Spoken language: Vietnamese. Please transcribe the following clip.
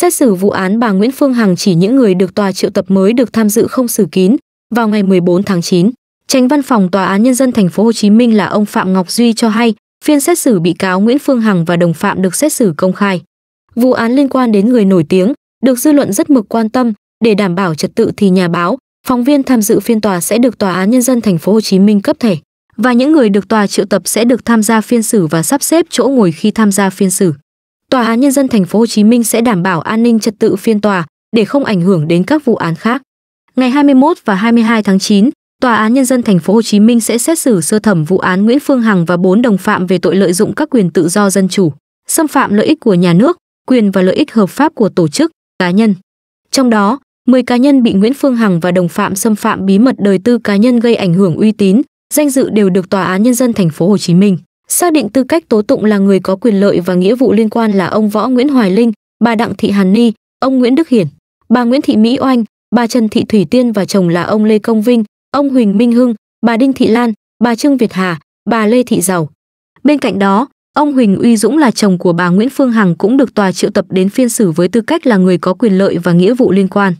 Xét xử vụ án bà Nguyễn Phương Hằng chỉ những người được tòa triệu tập mới được tham dự không xử kín vào ngày 14 tháng 9. Tránh văn phòng tòa án nhân dân thành phố Hồ Chí Minh là ông Phạm Ngọc Duy cho hay, phiên xét xử bị cáo Nguyễn Phương Hằng và đồng phạm được xét xử công khai. Vụ án liên quan đến người nổi tiếng, được dư luận rất mực quan tâm, để đảm bảo trật tự thì nhà báo, phóng viên tham dự phiên tòa sẽ được tòa án nhân dân thành phố Hồ Chí Minh cấp thẻ và những người được tòa triệu tập sẽ được tham gia phiên xử và sắp xếp chỗ ngồi khi tham gia phiên xử. Tòa án nhân dân thành phố Hồ Chí Minh sẽ đảm bảo an ninh trật tự phiên tòa để không ảnh hưởng đến các vụ án khác. Ngày 21 và 22 tháng 9, Tòa án nhân dân thành phố Hồ Chí Minh sẽ xét xử sơ thẩm vụ án Nguyễn Phương Hằng và 4 đồng phạm về tội lợi dụng các quyền tự do dân chủ, xâm phạm lợi ích của nhà nước, quyền và lợi ích hợp pháp của tổ chức, cá nhân. Trong đó, 10 cá nhân bị Nguyễn Phương Hằng và đồng phạm xâm phạm bí mật đời tư cá nhân gây ảnh hưởng uy tín, danh dự đều được Tòa án nhân dân thành phố Hồ Chí Minh Xác định tư cách tố tụng là người có quyền lợi và nghĩa vụ liên quan là ông Võ Nguyễn Hoài Linh, bà Đặng Thị Hàn Ni, ông Nguyễn Đức Hiển, bà Nguyễn Thị Mỹ Oanh, bà Trần Thị Thủy Tiên và chồng là ông Lê Công Vinh, ông Huỳnh Minh Hưng, bà Đinh Thị Lan, bà Trương Việt Hà, bà Lê Thị Giàu. Bên cạnh đó, ông Huỳnh Uy Dũng là chồng của bà Nguyễn Phương Hằng cũng được tòa triệu tập đến phiên xử với tư cách là người có quyền lợi và nghĩa vụ liên quan.